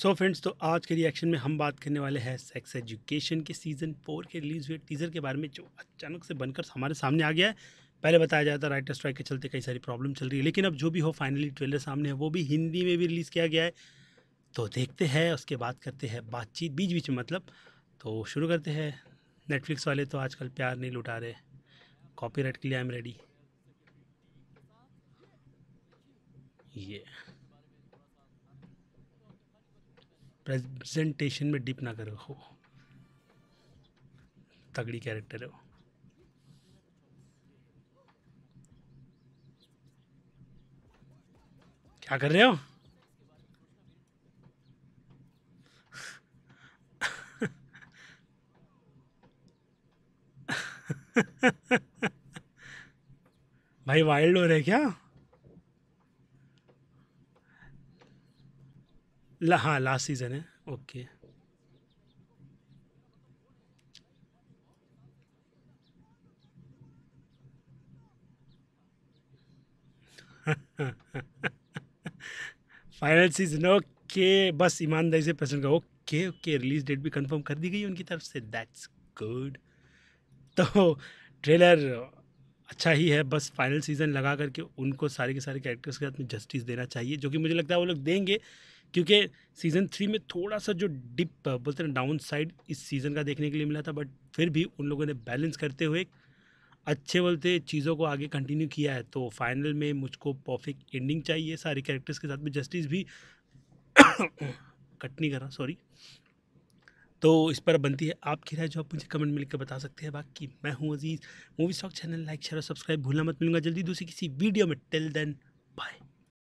सो so friends तो आज के रिएक्शन में हम बात करने वाले हैं सेक्स एजुकेशन के सीज़न फोर के रिलीज हुए टीज़र के बारे में जो अचानक से बनकर हमारे सामने आ गया है पहले बताया जाता है राइटर स्ट्राइक के चलते कई सारी प्रॉब्लम चल रही है लेकिन अब जो भी हो फाइनली ट्रेलर सामने है वो भी हिंदी में भी रिलीज़ किया गया है तो देखते हैं उसके बाद करते हैं बातचीत बीच बीच में मतलब तो शुरू करते हैं नेटफ्लिक्स वाले तो आजकल प्यार नहीं लुटा रहे कॉपी के लिए आई एम रेडी ये yeah. प्रेजेंटेशन में डिप ना करो हो तगड़ी कैरेक्टर है वो क्या कर रहे हो भाई वाइल्ड हो रहे क्या ला हाँ लास्ट सीज़न है ओके फाइनल सीजन ओके बस ईमानदारी से प्रश्न का ओके ओके रिलीज डेट भी कंफर्म कर दी गई उनकी तरफ से दैट्स गुड तो ट्रेलर अच्छा ही है बस फाइनल सीज़न लगा करके उनको सारे के सारे कैरेक्टर्स के साथ में जस्टिस देना चाहिए जो कि मुझे लगता है वो लोग देंगे क्योंकि सीज़न थ्री में थोड़ा सा जो डिप बोलते हैं डाउन साइड इस सीज़न का देखने के लिए मिला था बट फिर भी उन लोगों ने बैलेंस करते हुए अच्छे बोलते चीज़ों को आगे कंटिन्यू किया है तो फाइनल में मुझको परफेक्ट एंडिंग चाहिए सारे कैरेक्टर्स के साथ में जस्टिस भी कट नहीं कर रहा सॉरी तो इस पर बनती है आपकी राय जो आप मुझे कमेंट में लिख बता सकते हैं बाकी मैं हूँ Aziz movie stock channel like share और सब्सक्राइब भूलना मत मिलूंगा जल्दी दूसरी किसी वीडियो में टिल देन बाय